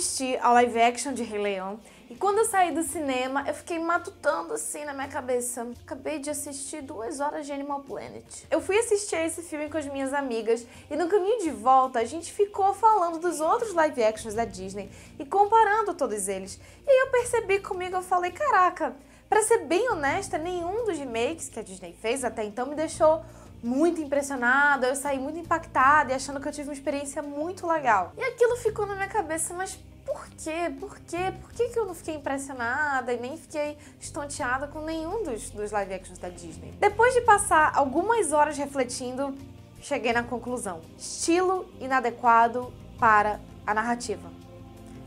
assisti ao live action de Rei Leão e quando eu saí do cinema, eu fiquei matutando assim na minha cabeça. Acabei de assistir duas horas de Animal Planet. Eu fui assistir esse filme com as minhas amigas e no caminho de volta a gente ficou falando dos outros live actions da Disney e comparando todos eles. E eu percebi comigo, eu falei, caraca, para ser bem honesta, nenhum dos remakes que a Disney fez até então me deixou muito impressionada, eu saí muito impactada e achando que eu tive uma experiência muito legal. E aquilo ficou na minha cabeça, mas por quê? Por quê? Por que, que eu não fiquei impressionada e nem fiquei estonteada com nenhum dos, dos live actions da Disney? Depois de passar algumas horas refletindo, cheguei na conclusão. Estilo inadequado para a narrativa.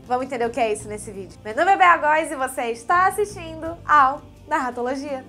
Vamos entender o que é isso nesse vídeo. Meu nome é Bea Góes e você está assistindo ao Narratologia.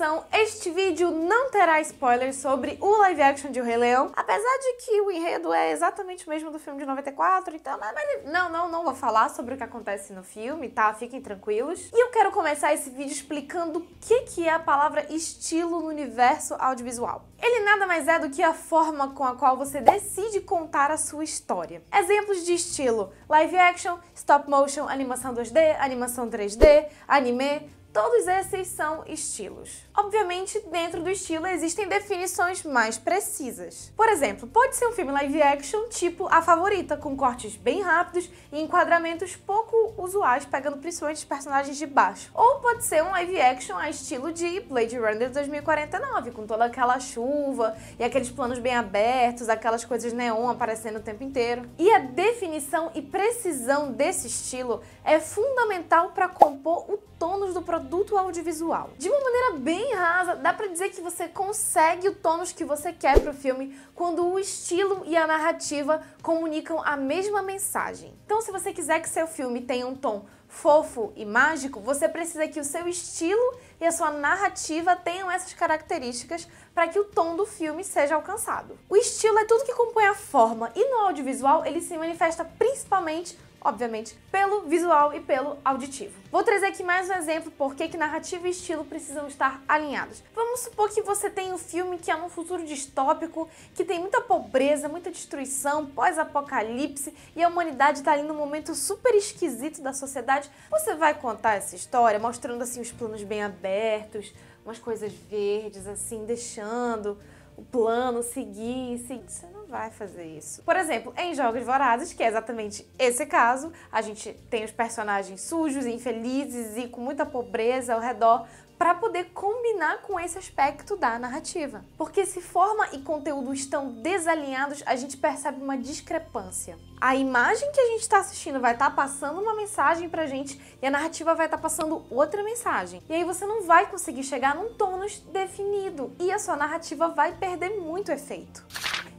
atenção, este vídeo não terá spoilers sobre o live action de O Rei Leão, apesar de que o enredo é exatamente o mesmo do filme de 94, então, mas, né, mas não, não, não vou falar sobre o que acontece no filme, tá? Fiquem tranquilos. E eu quero começar esse vídeo explicando o que, que é a palavra estilo no universo audiovisual. Ele nada mais é do que a forma com a qual você decide contar a sua história. Exemplos de estilo: live action, stop motion, animação 2D, animação 3D, anime, Todos esses são estilos. Obviamente, dentro do estilo existem definições mais precisas. Por exemplo, pode ser um filme live action tipo A Favorita, com cortes bem rápidos e enquadramentos pouco usuais, pegando principalmente os personagens de baixo. Ou pode ser um live action a estilo de Blade Runner 2049, com toda aquela chuva e aqueles planos bem abertos, aquelas coisas neon aparecendo o tempo inteiro. E a definição e precisão desse estilo é fundamental para compor o tônus do produto produto audiovisual. De uma maneira bem rasa, dá para dizer que você consegue o tônus que você quer para o filme quando o estilo e a narrativa comunicam a mesma mensagem. Então se você quiser que seu filme tenha um tom fofo e mágico, você precisa que o seu estilo e a sua narrativa tenham essas características para que o tom do filme seja alcançado. O estilo é tudo que compõe a forma e no audiovisual ele se manifesta principalmente obviamente, pelo visual e pelo auditivo. Vou trazer aqui mais um exemplo porque que narrativa e estilo precisam estar alinhados. Vamos supor que você tem um filme que é num futuro distópico, que tem muita pobreza, muita destruição, pós-apocalipse e a humanidade está ali num momento super esquisito da sociedade. Você vai contar essa história mostrando assim os planos bem abertos, umas coisas verdes assim, deixando o plano seguir, seguir. Você não vai fazer isso. Por exemplo, em Jogos Vorazes, que é exatamente esse caso, a gente tem os personagens sujos, infelizes e com muita pobreza ao redor, para poder combinar com esse aspecto da narrativa. Porque se forma e conteúdo estão desalinhados, a gente percebe uma discrepância. A imagem que a gente está assistindo vai estar tá passando uma mensagem pra gente e a narrativa vai estar tá passando outra mensagem. E aí você não vai conseguir chegar num tônus definido e a sua narrativa vai perder muito efeito.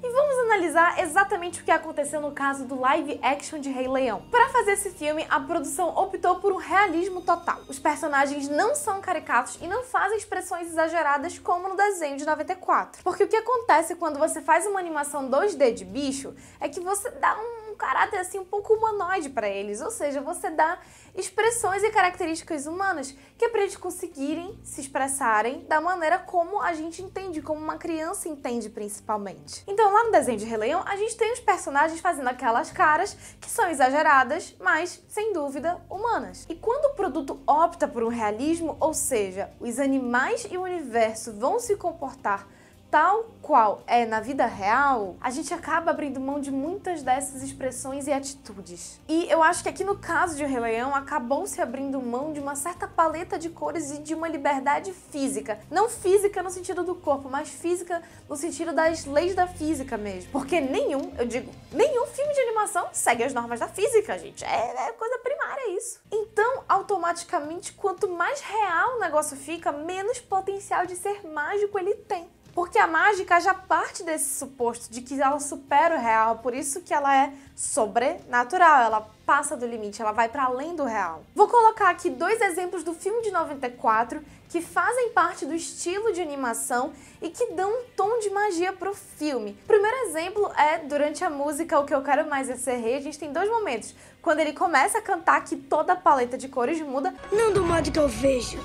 E vamos analisar exatamente o que aconteceu no caso do live action de Rei Leão. Para fazer esse filme, a produção optou por um realismo total. Os personagens não são caricatos e não fazem expressões exageradas como no desenho de 94. Porque o que acontece quando você faz uma animação 2D de bicho é que você dá um caráter assim um pouco humanoide para eles, ou seja, você dá expressões e características humanas que é para eles conseguirem se expressarem da maneira como a gente entende, como uma criança entende principalmente. Então lá no desenho de Releão a gente tem os personagens fazendo aquelas caras que são exageradas, mas sem dúvida humanas. E quando o produto opta por um realismo, ou seja, os animais e o universo vão se comportar tal qual é na vida real, a gente acaba abrindo mão de muitas dessas expressões e atitudes. E eu acho que aqui no caso de O Rei Leão, acabou se abrindo mão de uma certa paleta de cores e de uma liberdade física. Não física no sentido do corpo, mas física no sentido das leis da física mesmo. Porque nenhum, eu digo, nenhum filme de animação segue as normas da física, gente. É, é coisa primária isso. Então, automaticamente, quanto mais real o negócio fica, menos potencial de ser mágico ele tem. Porque a mágica já parte desse suposto de que ela supera o real, por isso que ela é sobrenatural, ela passa do limite, ela vai para além do real. Vou colocar aqui dois exemplos do filme de 94 que fazem parte do estilo de animação e que dão um tom de magia pro filme. O primeiro exemplo é durante a música O que eu quero mais é ser rei, a gente tem dois momentos. Quando ele começa a cantar que toda a paleta de cores muda. Não do modo que eu vejo.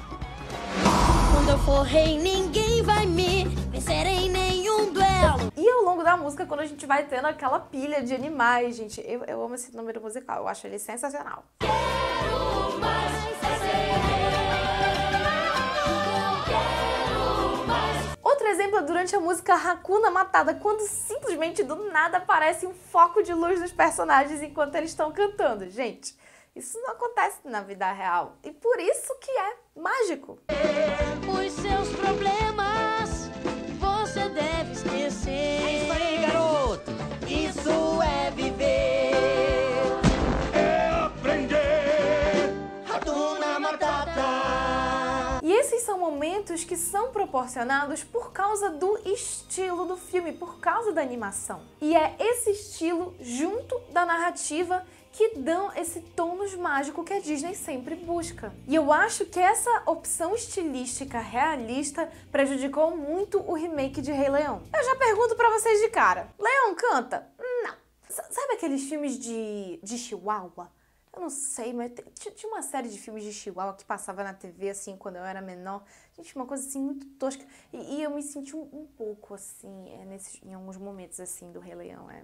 Quando eu for rei, ninguém música quando a gente vai tendo aquela pilha de animais, gente. Eu, eu amo esse número musical, eu acho ele sensacional. Quero mais Outro exemplo é durante a música Hakuna Matada, quando simplesmente do nada aparece um foco de luz nos personagens enquanto eles estão cantando. Gente, isso não acontece na vida real e por isso que é mágico. Os seus problemas proporcionados por causa do estilo do filme, por causa da animação. E é esse estilo, junto da narrativa, que dão esse tônus mágico que a Disney sempre busca. E eu acho que essa opção estilística realista prejudicou muito o remake de Rei Leão. Eu já pergunto para vocês de cara: Leão canta? Não. S sabe aqueles filmes de, de chihuahua? Eu não sei, mas tinha uma série de filmes de Chihuahua que passava na TV, assim, quando eu era menor. Gente, uma coisa, assim, muito tosca. E, e eu me senti um, um pouco, assim, é, nesses, em alguns momentos, assim, do Rei Leão. É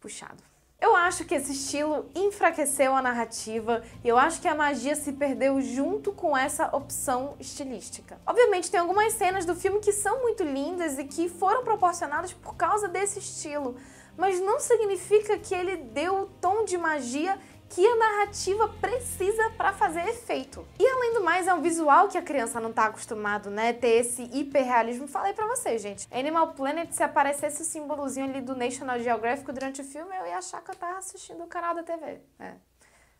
puxado. Eu acho que esse estilo enfraqueceu a narrativa e eu acho que a magia se perdeu junto com essa opção estilística. Obviamente, tem algumas cenas do filme que são muito lindas e que foram proporcionadas por causa desse estilo, mas não significa que ele deu o tom de magia que a narrativa precisa para fazer efeito. E além do mais, é um visual que a criança não tá acostumado, né? Ter esse hiperrealismo. Falei para vocês, gente. Animal Planet, se aparecesse o símbolozinho ali do National Geographic durante o filme, eu ia achar que eu tava assistindo o canal da TV. É,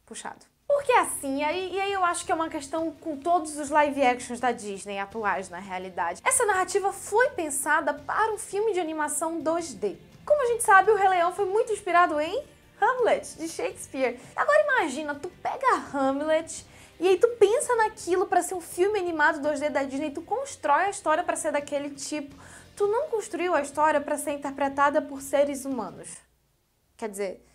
puxado. Porque é assim, aí, e aí eu acho que é uma questão com todos os live actions da Disney atuais na realidade. Essa narrativa foi pensada para um filme de animação 2D. Como a gente sabe, o Rei Leão foi muito inspirado em Hamlet, de Shakespeare. Agora imagina, tu pega Hamlet e aí tu pensa naquilo para ser um filme animado 2D da Disney, tu constrói a história para ser daquele tipo. Tu não construiu a história para ser interpretada por seres humanos. Quer dizer,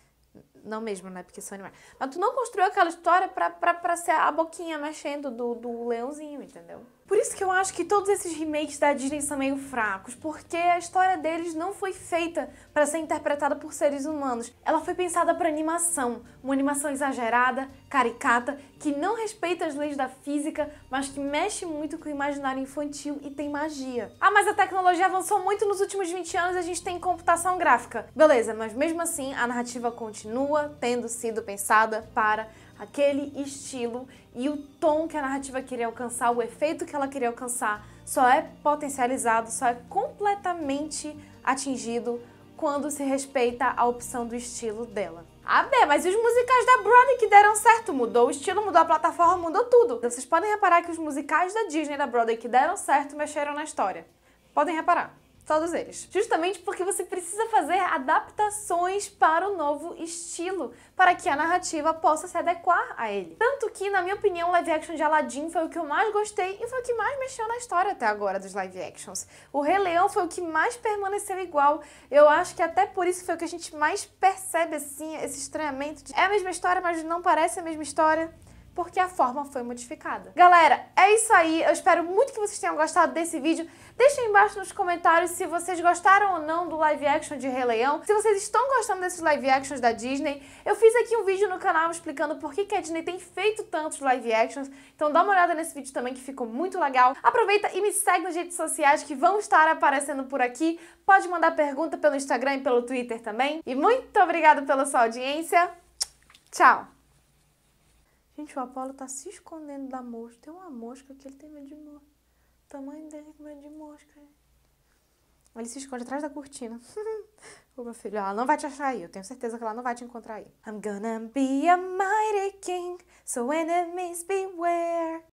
não mesmo, né? Porque são animais. Mas tu não construiu aquela história pra, ser a boquinha mexendo do, do leãozinho, entendeu? Por isso que eu acho que todos esses remakes da Disney são meio fracos, porque a história deles não foi feita para ser interpretada por seres humanos. Ela foi pensada para animação, uma animação exagerada, caricata, que não respeita as leis da física, mas que mexe muito com o imaginário infantil e tem magia. Ah, mas a tecnologia avançou muito nos últimos 20 anos e a gente tem computação gráfica. Beleza, mas mesmo assim a narrativa continua tendo sido pensada para aquele estilo e o tom que a narrativa queria alcançar, o efeito que ela queria alcançar, só é potencializado, só é completamente atingido quando se respeita a opção do estilo dela. Ah, bem, mas os musicais da Broadway que deram certo, mudou o estilo, mudou a plataforma, mudou tudo. Vocês podem reparar que os musicais da Disney da Broadway que deram certo mexeram na história. Podem reparar todos eles. Justamente porque você precisa fazer adaptações para o novo estilo, para que a narrativa possa se adequar a ele. Tanto que, na minha opinião, o live action de Aladdin foi o que eu mais gostei e foi o que mais mexeu na história até agora dos live actions. O Rei Leão foi o que mais permaneceu igual. Eu acho que até por isso foi o que a gente mais percebe, assim, esse estranhamento de é a mesma história, mas não parece a mesma história porque a forma foi modificada. Galera, é isso aí. Eu espero muito que vocês tenham gostado desse vídeo. Deixem embaixo nos comentários se vocês gostaram ou não do live action de Rei Leão, se vocês estão gostando desses live actions da Disney. Eu fiz aqui um vídeo no canal explicando por que a Disney tem feito tantos live actions, então dá uma olhada nesse vídeo também que ficou muito legal. Aproveita e me segue nas redes sociais que vão estar aparecendo por aqui. Pode mandar pergunta pelo Instagram e pelo Twitter também. E muito obrigada pela sua audiência. Tchau! Gente, o Apolo tá se escondendo da mosca. Tem uma mosca que ele tem medo de mosca. O tamanho dele com medo de mosca. Ele se esconde atrás da cortina. Ô, meu filho, ela não vai te achar aí. Eu tenho certeza que ela não vai te encontrar aí. I'm gonna be a mighty king, so enemies beware.